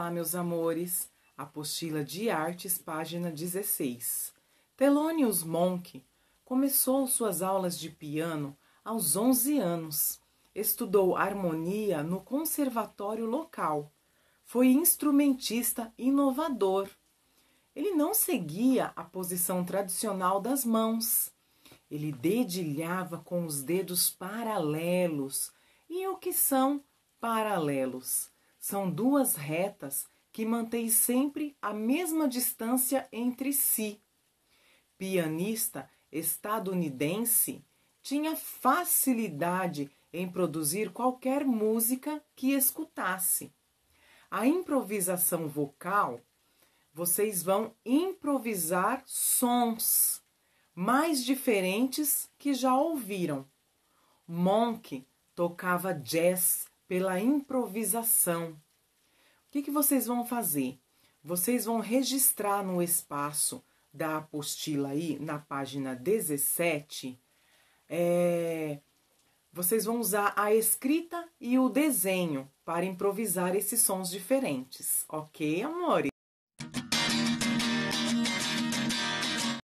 Olá, meus amores! Apostila de Artes, página 16. Thelonious Monk começou suas aulas de piano aos 11 anos. Estudou harmonia no conservatório local. Foi instrumentista inovador. Ele não seguia a posição tradicional das mãos. Ele dedilhava com os dedos paralelos. E o que são paralelos? São duas retas que mantêm sempre a mesma distância entre si. Pianista estadunidense tinha facilidade em produzir qualquer música que escutasse. A improvisação vocal, vocês vão improvisar sons mais diferentes que já ouviram. Monk tocava jazz pela improvisação. O que, que vocês vão fazer? Vocês vão registrar no espaço da apostila aí, na página 17, é, vocês vão usar a escrita e o desenho para improvisar esses sons diferentes, ok, amores?